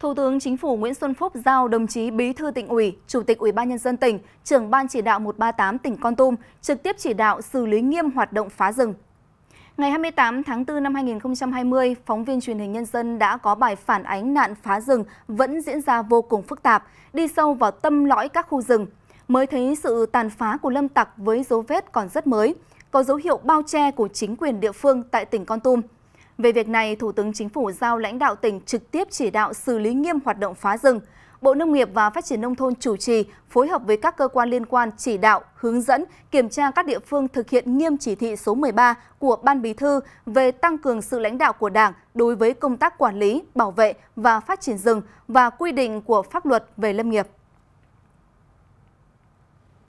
Thủ tướng Chính phủ Nguyễn Xuân Phúc giao đồng chí Bí thư tỉnh ủy, Chủ tịch Ủy ban nhân dân tỉnh, trưởng ban chỉ đạo 138 tỉnh Con Tum trực tiếp chỉ đạo xử lý nghiêm hoạt động phá rừng. Ngày 28 tháng 4 năm 2020, phóng viên truyền hình nhân dân đã có bài phản ánh nạn phá rừng vẫn diễn ra vô cùng phức tạp, đi sâu vào tâm lõi các khu rừng. Mới thấy sự tàn phá của lâm tặc với dấu vết còn rất mới, có dấu hiệu bao che của chính quyền địa phương tại tỉnh Con Tum – về việc này, Thủ tướng Chính phủ giao lãnh đạo tỉnh trực tiếp chỉ đạo xử lý nghiêm hoạt động phá rừng. Bộ Nông nghiệp và Phát triển Nông thôn chủ trì, phối hợp với các cơ quan liên quan chỉ đạo, hướng dẫn, kiểm tra các địa phương thực hiện nghiêm chỉ thị số 13 của Ban Bí thư về tăng cường sự lãnh đạo của Đảng đối với công tác quản lý, bảo vệ và phát triển rừng và quy định của pháp luật về lâm nghiệp.